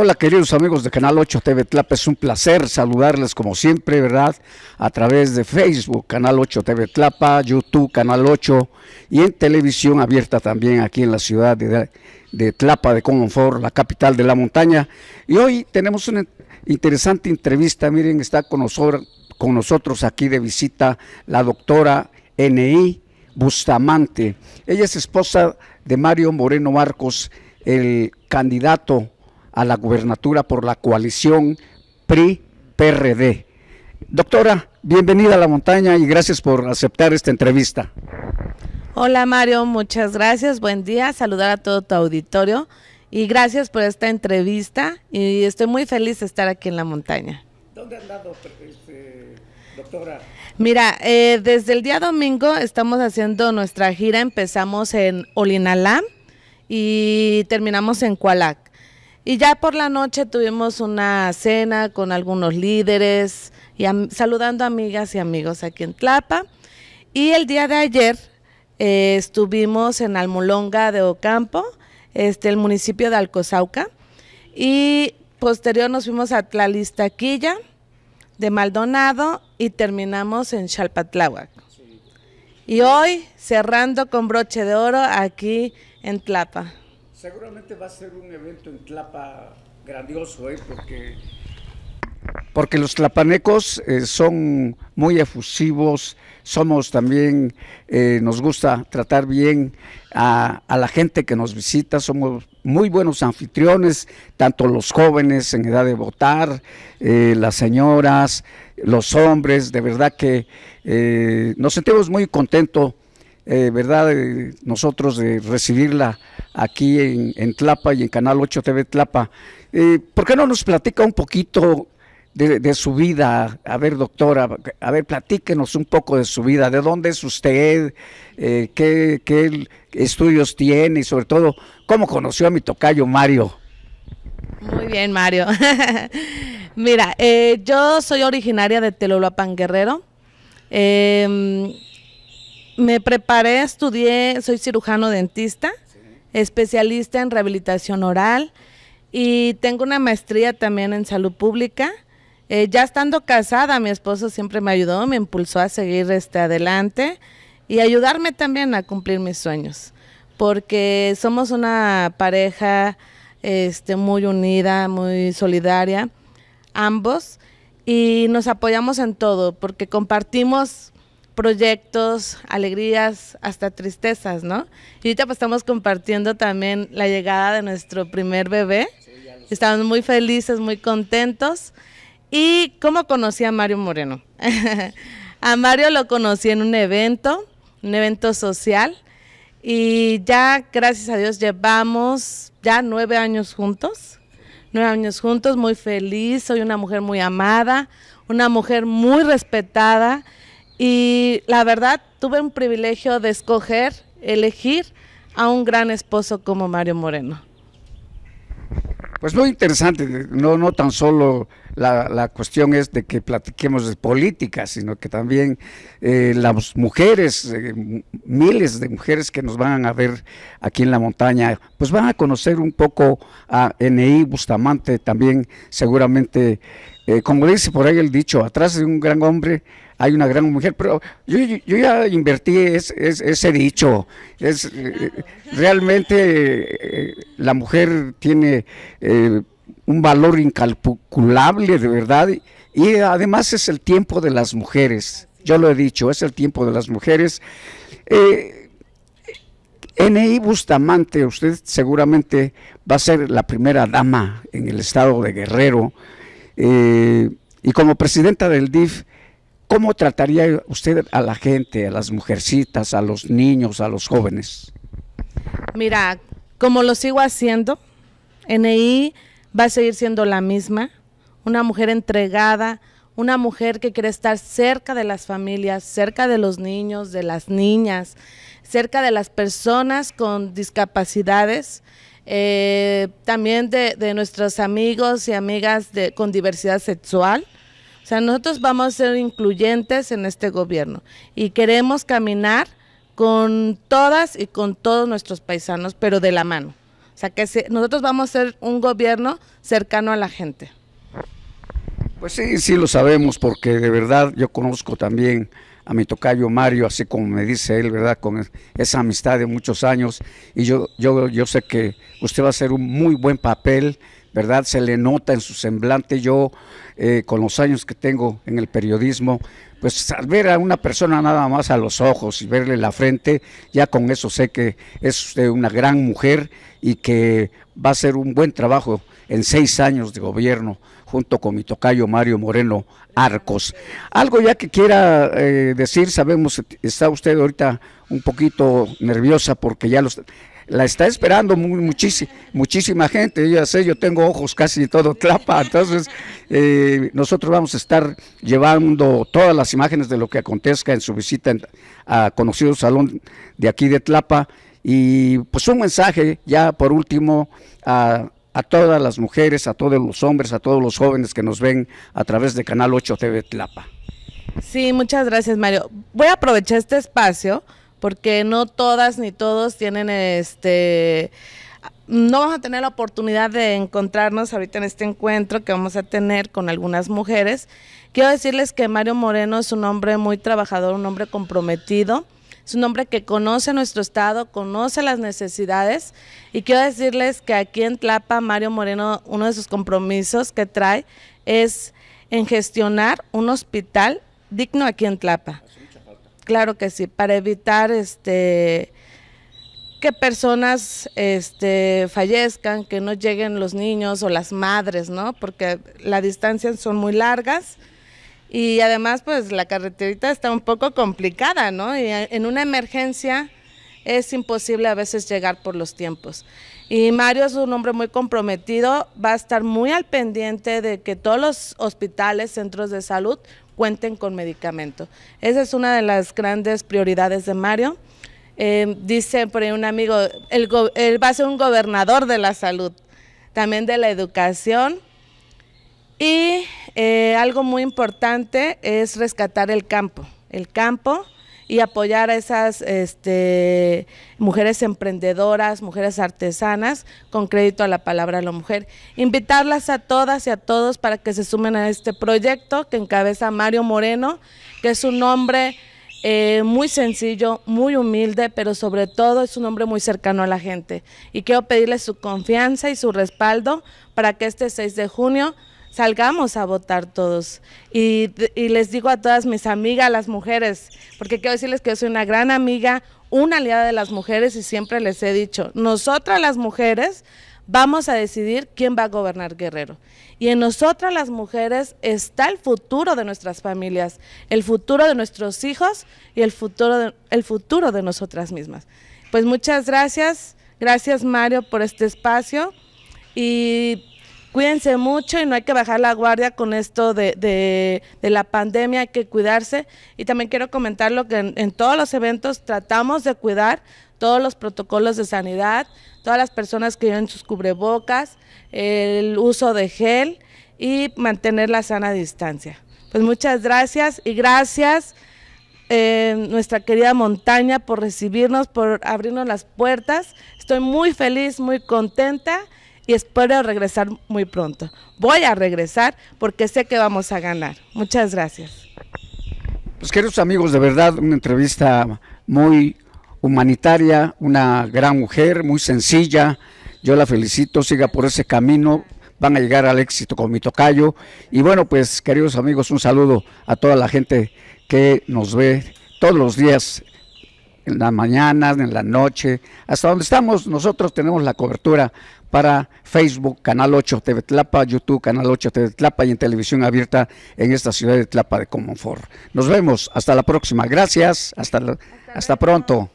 Hola queridos amigos de Canal 8 TV Tlapa, es un placer saludarles como siempre, ¿verdad? A través de Facebook, Canal 8 TV Tlapa, YouTube, Canal 8 y en televisión abierta también aquí en la ciudad de, Tlapa de Confor, la capital de la montaña. Y hoy tenemos una interesante entrevista, miren, está con nosotros, con nosotros aquí de visita la doctora N.I. Bustamante. Ella es esposa de Mario Moreno Marcos, el candidato a la gubernatura por la coalición PRI-PRD. Doctora, bienvenida a la montaña y gracias por aceptar esta entrevista. Hola Mario, muchas gracias, buen día, saludar a todo tu auditorio y gracias por esta entrevista y estoy muy feliz de estar aquí en la montaña. ¿Dónde han este, doctora? Mira, eh, desde el día domingo estamos haciendo nuestra gira, empezamos en Olinalá y terminamos en Cualac. Y ya por la noche tuvimos una cena con algunos líderes y saludando amigas y amigos aquí en Tlapa. Y el día de ayer eh, estuvimos en Almolonga de Ocampo, este, el municipio de Alcozauca. Y posterior nos fuimos a Tlalistaquilla de Maldonado y terminamos en Chalpatláhuac. Y hoy cerrando con broche de oro aquí en Tlapa. Seguramente va a ser un evento en Tlapa grandioso, ¿eh? porque... Porque los tlapanecos eh, son muy efusivos, somos también, eh, nos gusta tratar bien a, la gente que nos visita, somos muy buenos anfitriones, tanto los jóvenes en edad de votar, eh, las señoras, los hombres, de verdad que nos sentimos muy contentos eh, ¿verdad? Eh, nosotros de recibirla aquí en, en, Tlapa y en Canal 8 TV Tlapa. Eh, ¿Por qué no nos platica un poquito de, su vida? A ver, doctora, a ver, platíquenos un poco de su vida. ¿De dónde es usted? Qué, qué, estudios tiene? Y sobre todo, ¿cómo conoció a mi tocayo Mario? Muy bien, Mario. Mira, yo soy originaria de Telolapan Guerrero. Em, me preparé, estudié, soy cirujano dentista, especialista en rehabilitación oral y tengo una maestría también en salud pública. Eh, ya estando casada, mi esposo siempre me ayudó, me impulsó a seguir este, adelante y ayudarme también a cumplir mis sueños, porque somos una pareja este, muy unida, muy solidaria, ambos, y nos apoyamos en todo, porque compartimos proyectos, alegrías, hasta tristezas, ¿no? Y ahorita pues estamos compartiendo también la llegada de nuestro primer bebé. estamos muy felices, muy contentos. ¿Y cómo conocí a Mario Moreno? a Mario lo conocí en un evento, un evento social, y ya, gracias a Dios, llevamos ya nueve años juntos, nueve años juntos, muy feliz, soy una mujer muy amada, una mujer muy respetada, y la verdad, tuve un privilegio de escoger, elegir a un gran esposo como Mario Moreno. Pues muy interesante, no, no tan solo la, cuestión es de que platiquemos de política, sino que también eh, las mujeres, eh, miles de mujeres que nos van a ver aquí en la montaña, pues van a conocer un poco a NI Bustamante, también seguramente eh, como dice por ahí el dicho, atrás de un gran hombre hay una gran mujer, pero yo, ya invertí ese dicho. Eh, realmente eh, la mujer tiene un valor incalculable, de verdad, y, y además es el tiempo de las mujeres. Yo lo he dicho, es el tiempo de las mujeres. N.I. Bustamante, usted seguramente va a ser la primera dama en el estado de Guerrero. Eh, y como presidenta del DIF, ¿cómo trataría usted a la gente, a las mujercitas, a los niños, a los jóvenes? Mira, como lo sigo haciendo, NI va a seguir siendo la misma, una mujer entregada, una mujer que quiere estar cerca de las familias, cerca de los niños, de las niñas, cerca de las personas con discapacidades. Eh, también de, de, nuestros amigos y amigas con diversidad sexual. O sea, nosotros vamos a ser incluyentes en este gobierno y queremos caminar con todas y con todos nuestros paisanos, pero de la mano. O sea, que nosotros vamos a ser un gobierno cercano a la gente. Pues sí, sí lo sabemos, porque de verdad yo conozco también a mi tocayo Mario, así como me dice él, ¿verdad? Con esa amistad de muchos años. Y yo, yo, yo sé que usted va a hacer un muy buen papel. ¿verdad? Se le nota en su semblante. Yo, eh, con los años que tengo en el periodismo, pues al ver a una persona nada más a los ojos y verle la frente, ya con eso sé que es usted una gran mujer y que va a hacer un buen trabajo en seis años de gobierno junto con mi tocayo Mario Moreno Arcos. Algo ya que quiera eh, decir, sabemos, está usted ahorita un poquito nerviosa porque ya los la está esperando muchísima, gente. Yo ya sé, yo tengo ojos casi todo Tlapa, entonces eh, nosotros vamos a estar llevando todas las imágenes de lo que acontezca en su visita a conocido salón de aquí de Tlapa. Y pues un mensaje ya por último a, a todas las mujeres, a todos los hombres, a todos los jóvenes que nos ven a través de Canal 8 TV Tlapa. Sí, muchas gracias Mario. Voy a aprovechar este espacio porque no todas ni todos tienen este no vamos a tener la oportunidad de encontrarnos ahorita en este encuentro que vamos a tener con algunas mujeres. Quiero decirles que Mario Moreno es un hombre muy trabajador, un hombre comprometido, es un hombre que conoce nuestro estado, conoce las necesidades y quiero decirles que aquí en Tlapa Mario Moreno uno de sus compromisos que trae es en gestionar un hospital digno aquí en Tlapa. Claro que sí, para evitar este que personas este, fallezcan, que no lleguen los niños o las madres, ¿no? Porque las distancias son muy largas y además pues la carreterita está un poco complicada, ¿no? Y en una emergencia es imposible a veces llegar por los tiempos. Y Mario es un hombre muy comprometido, va a estar muy al pendiente de que todos los hospitales, centros de salud cuenten con medicamento. Esa es una de las grandes prioridades de Mario. Eh, dice por ahí un amigo, él, va a ser un gobernador de la salud, también de la educación. Y eh, algo muy importante es rescatar el campo. El campo y apoyar a esas este, mujeres emprendedoras, mujeres artesanas, con crédito a la palabra de la mujer. Invitarlas a todas y a todos para que se sumen a este proyecto que encabeza Mario Moreno, que es un hombre eh, muy sencillo, muy humilde, pero sobre todo es un hombre muy cercano a la gente. Y quiero pedirles su confianza y su respaldo para que este 6 de junio salgamos a votar todos. Y, les digo a todas mis amigas, las mujeres, porque quiero decirles que yo soy una gran amiga, una aliada de las mujeres y siempre les he dicho, nosotras las mujeres vamos a decidir quién va a gobernar Guerrero. Y en nosotras las mujeres está el futuro de nuestras familias, el futuro de nuestros hijos y el futuro de, el futuro de nosotras mismas. Pues muchas gracias, gracias Mario por este espacio y cuídense mucho y no hay que bajar la guardia con esto de, la pandemia, hay que cuidarse. Y también quiero comentar lo que en, todos los eventos tratamos de cuidar todos los protocolos de sanidad, todas las personas que llevan sus cubrebocas, el uso de gel y mantener la sana distancia. Pues muchas gracias y gracias eh, nuestra querida montaña por recibirnos, por abrirnos las puertas. Estoy muy feliz, muy contenta y espero regresar muy pronto. Voy a regresar porque sé que vamos a ganar. Muchas gracias. Pues queridos amigos, de verdad, una entrevista muy humanitaria, una gran mujer, muy sencilla. Yo la felicito, siga por ese camino, van a llegar al éxito con mi tocayo. Y bueno, pues queridos amigos, un saludo a toda la gente que nos ve todos los días en las mañanas, en la noche, hasta donde estamos, nosotros tenemos la cobertura para Facebook, Canal 8 TV Tlapa, YouTube, Canal 8 TV Tlapa y en televisión abierta en esta ciudad de Tlapa de Comonfort. Nos vemos, hasta la próxima, gracias, hasta, hasta, pronto.